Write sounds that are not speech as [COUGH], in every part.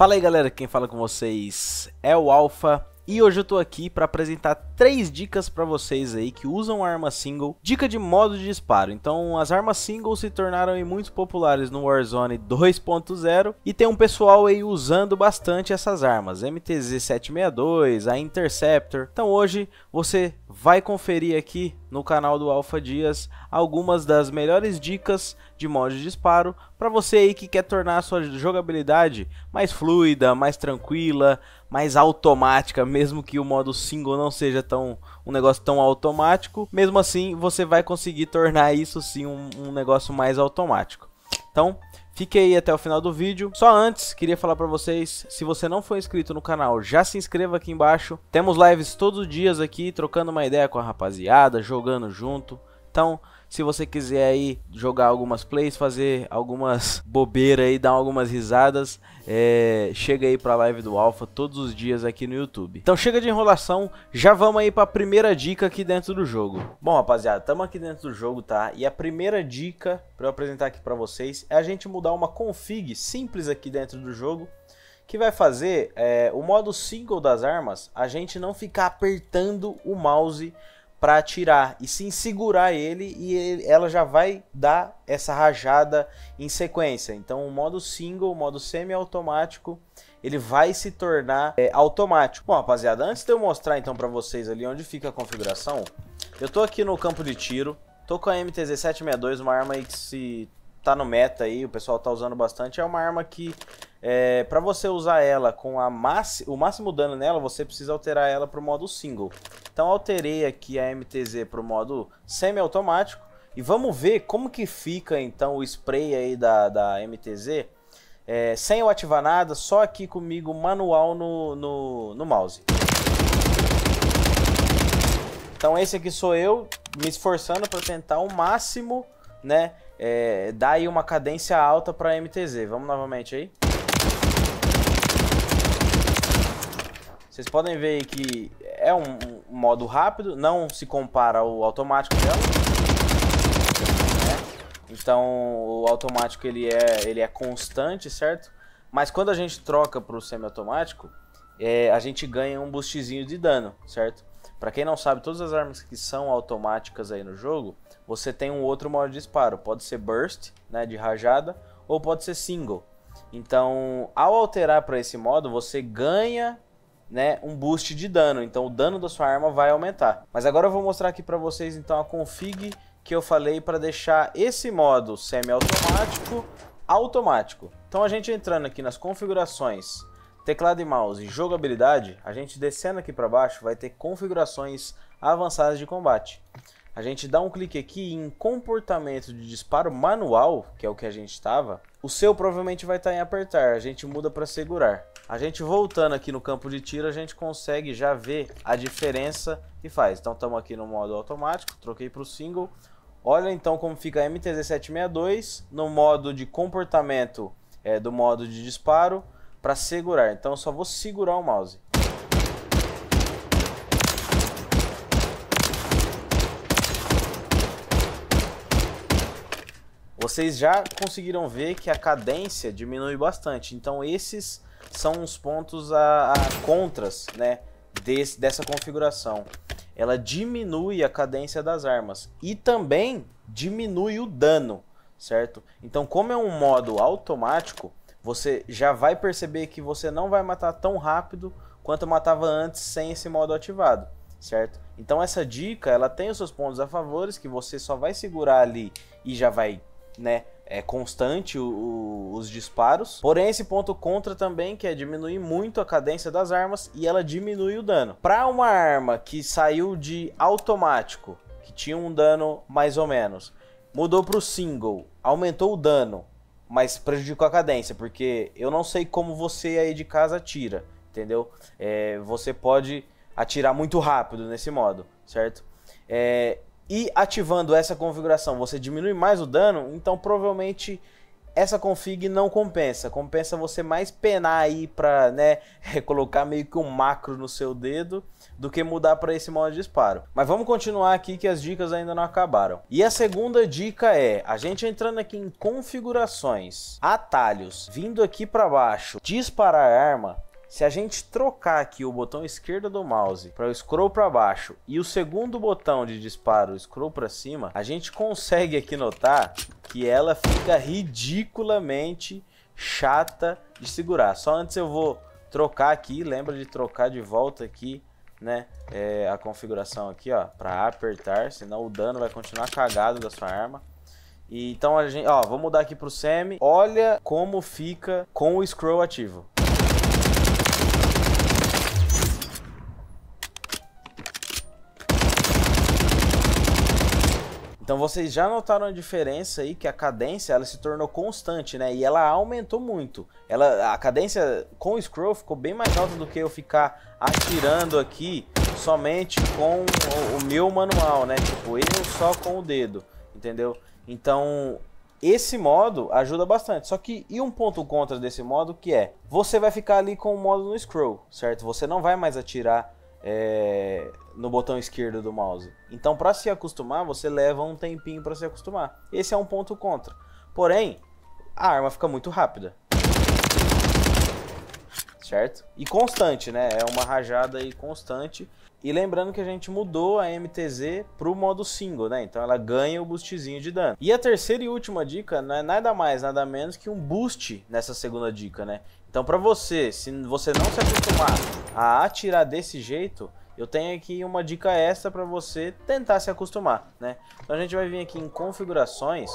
Fala aí galera, quem fala com vocês é o Alpha e hoje eu tô aqui para apresentar três dicas para vocês aí que usam arma single. Dica de modo de disparo. Então, as armas single se tornaram muito populares no Warzone 2.0 e tem um pessoal aí usando bastante essas armas, MTZ 762, a Interceptor. Então, hoje você vai conferir aqui no canal do Alfa Dias algumas das melhores dicas de modo de disparo para você aí que quer tornar a sua jogabilidade mais fluida, mais tranquila, mais automática, mesmo que o modo single não seja tão um negócio tão automático, mesmo assim você vai conseguir tornar isso sim um, um negócio mais automático. Então, fique aí até o final do vídeo. Só antes, queria falar para vocês, se você não for inscrito no canal, já se inscreva aqui embaixo. Temos lives todos os dias aqui, trocando uma ideia com a rapaziada, jogando junto. Então, se você quiser aí jogar algumas plays, fazer algumas bobeiras aí, dar algumas risadas, é, chega aí pra live do Alpha todos os dias aqui no YouTube. Então chega de enrolação, já vamos aí pra primeira dica aqui dentro do jogo. Bom, rapaziada, estamos aqui dentro do jogo, tá? E a primeira dica pra eu apresentar aqui pra vocês é a gente mudar uma config simples aqui dentro do jogo que vai fazer é, o modo single das armas a gente não ficar apertando o mouse para atirar e sim segurar ele e ele, ela já vai dar essa rajada em sequência. Então o modo single, o modo semi-automático, ele vai se tornar é, automático. Bom, rapaziada, antes de eu mostrar então para vocês ali onde fica a configuração, eu tô aqui no campo de tiro, tô com a mt 762 uma arma aí que se tá no meta aí, o pessoal tá usando bastante, é uma arma que é, para você usar ela com a o máximo dano nela, você precisa alterar ela pro modo single. Então alterei aqui a MTZ pro modo semi-automático e vamos ver como que fica então o spray aí da, da MTZ é, sem eu ativar nada, só aqui comigo manual no, no, no mouse. Então esse aqui sou eu me esforçando para tentar o máximo, né, é, aí uma cadência alta para MTZ. Vamos novamente aí. Vocês podem ver aí que é um, um modo rápido, não se compara ao automático dela. Né? Então o automático ele é, ele é constante, certo? Mas quando a gente troca para o semi é, a gente ganha um boostzinho de dano, certo? Para quem não sabe, todas as armas que são automáticas aí no jogo, você tem um outro modo de disparo. Pode ser burst, né, de rajada, ou pode ser single. Então, ao alterar para esse modo, você ganha né, um boost de dano. Então, o dano da sua arma vai aumentar. Mas agora eu vou mostrar aqui para vocês então a config que eu falei para deixar esse modo semi-automático automático. Então, a gente entrando aqui nas configurações, teclado e mouse e jogabilidade, a gente descendo aqui para baixo vai ter configurações avançadas de combate a gente dá um clique aqui em comportamento de disparo manual, que é o que a gente estava, o seu provavelmente vai estar tá em apertar, a gente muda para segurar. A gente voltando aqui no campo de tiro, a gente consegue já ver a diferença que faz. Então estamos aqui no modo automático, troquei para o single. Olha então como fica a MT-1762 no modo de comportamento é, do modo de disparo para segurar. Então eu só vou segurar o mouse. vocês já conseguiram ver que a cadência diminui bastante. Então esses são os pontos a, a contras né, desse, dessa configuração. Ela diminui a cadência das armas e também diminui o dano, certo? Então como é um modo automático, você já vai perceber que você não vai matar tão rápido quanto matava antes sem esse modo ativado, certo? Então essa dica, ela tem os seus pontos a favores que você só vai segurar ali e já vai né? É constante o, o, os disparos. Porém, esse ponto contra também, que é diminuir muito a cadência das armas e ela diminui o dano. Para uma arma que saiu de automático, que tinha um dano mais ou menos, mudou para o single, aumentou o dano, mas prejudicou a cadência, porque eu não sei como você aí de casa atira, entendeu? É, você pode atirar muito rápido nesse modo, certo? É, e ativando essa configuração, você diminui mais o dano, então provavelmente essa config não compensa. Compensa você mais penar aí para né, [LAUGHS] colocar meio que um macro no seu dedo do que mudar para esse modo de disparo. Mas vamos continuar aqui que as dicas ainda não acabaram. E a segunda dica é, a gente entrando aqui em configurações, atalhos, vindo aqui para baixo, disparar arma, se a gente trocar aqui o botão esquerdo do mouse para o scroll para baixo e o segundo botão de disparo, scroll para cima, a gente consegue aqui notar que ela fica ridiculamente chata de segurar. Só antes eu vou trocar aqui, lembra de trocar de volta aqui, né, é, a configuração aqui, ó, para apertar, senão o dano vai continuar cagado da sua arma. E então a gente, ó, vou mudar aqui pro semi. Olha como fica com o scroll ativo. Então vocês já notaram a diferença aí que a cadência ela se tornou constante, né? E ela aumentou muito. Ela, a cadência com o scroll ficou bem mais alta do que eu ficar atirando aqui somente com o, o meu manual, né? Tipo, eu só com o dedo, entendeu? Então esse modo ajuda bastante. Só que e um ponto contra desse modo que é, você vai ficar ali com o modo no scroll, certo? Você não vai mais atirar é, no botão esquerdo do mouse. Então, para se acostumar, você leva um tempinho para se acostumar. Esse é um ponto contra. Porém, a arma fica muito rápida. Certo? E constante, né? É uma rajada aí constante. E lembrando que a gente mudou a MTZ pro modo single, né? Então ela ganha o boostzinho de dano. E a terceira e última dica não é nada mais, nada menos que um boost nessa segunda dica, né? Então para você, se você não se acostumar a atirar desse jeito, eu tenho aqui uma dica extra para você tentar se acostumar, né? Então a gente vai vir aqui em configurações,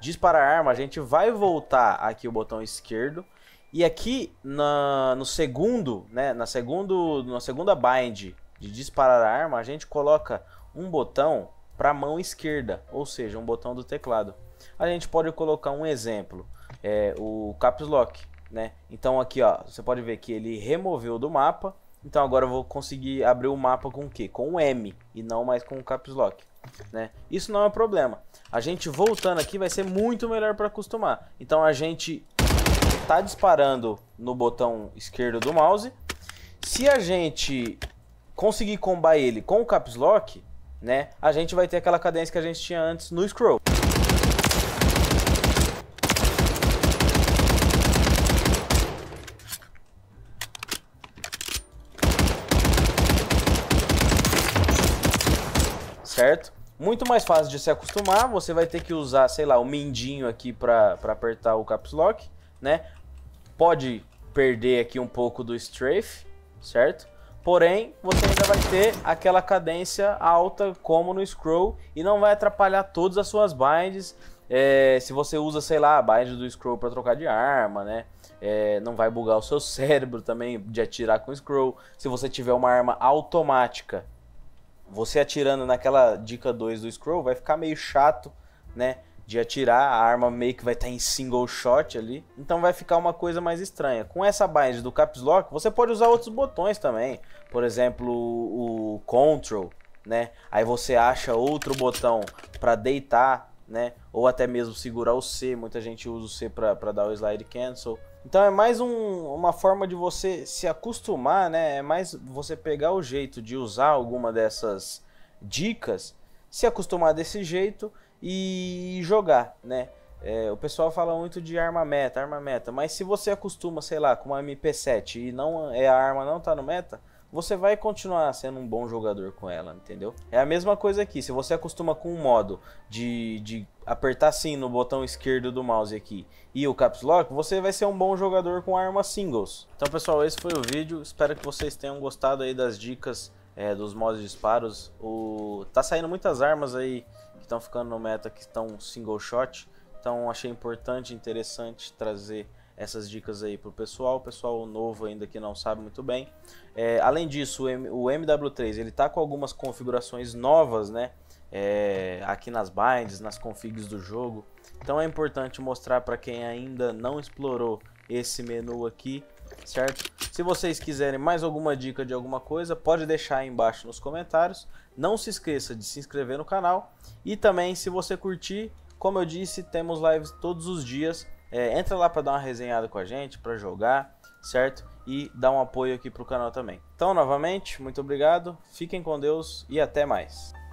disparar arma, a gente vai voltar aqui o botão esquerdo e aqui na, no segundo, né, na, segundo, na segunda bind de disparar arma, a gente coloca um botão para a mão esquerda, ou seja, um botão do teclado. A gente pode colocar um exemplo, é, o Caps Lock, né? Então aqui ó, você pode ver que ele removeu do mapa então agora eu vou conseguir abrir o mapa com o quê? Com o M e não mais com o Caps Lock. Né? Isso não é um problema. A gente voltando aqui vai ser muito melhor para acostumar. Então a gente tá disparando no botão esquerdo do mouse. Se a gente conseguir combar ele com o Caps Lock, né? A gente vai ter aquela cadência que a gente tinha antes no scroll. certo? Muito mais fácil de se acostumar, você vai ter que usar, sei lá, o mindinho aqui para apertar o caps lock, né? Pode perder aqui um pouco do strafe, certo? Porém, você ainda vai ter aquela cadência alta como no scroll e não vai atrapalhar todas as suas binds. É, se você usa, sei lá, a bind do scroll para trocar de arma, né? É, não vai bugar o seu [LAUGHS] cérebro também de atirar com scroll. Se você tiver uma arma automática, você atirando naquela dica 2 do scroll vai ficar meio chato, né? De atirar, a arma meio que vai estar tá em single shot ali. Então vai ficar uma coisa mais estranha. Com essa bind do Caps Lock, você pode usar outros botões também. Por exemplo, o Control, né? Aí você acha outro botão para deitar né? Ou até mesmo segurar o C, muita gente usa o C para dar o slide cancel. Então é mais um, uma forma de você se acostumar, né? É mais você pegar o jeito de usar alguma dessas dicas, se acostumar desse jeito e jogar, né? É, o pessoal fala muito de arma meta, arma meta, mas se você acostuma, sei lá, com uma MP7 e não é a arma não tá no meta, você vai continuar sendo um bom jogador com ela, entendeu? É a mesma coisa aqui, se você acostuma com um modo de, de apertar sim no botão esquerdo do mouse aqui e o caps lock, você vai ser um bom jogador com armas singles. Então pessoal, esse foi o vídeo, espero que vocês tenham gostado aí das dicas é, dos modos de disparos. O... Tá saindo muitas armas aí que estão ficando no meta que estão single shot, então achei importante, interessante trazer essas dicas aí para o pessoal, pessoal novo ainda que não sabe muito bem. É, além disso, o, MW3 ele está com algumas configurações novas, né? É, aqui nas binds, nas configs do jogo. Então é importante mostrar para quem ainda não explorou esse menu aqui, certo? Se vocês quiserem mais alguma dica de alguma coisa, pode deixar aí embaixo nos comentários. Não se esqueça de se inscrever no canal e também se você curtir, como eu disse, temos lives todos os dias é, entra lá para dar uma resenhada com a gente, para jogar, certo? E dá um apoio aqui pro canal também. Então, novamente, muito obrigado, fiquem com Deus e até mais.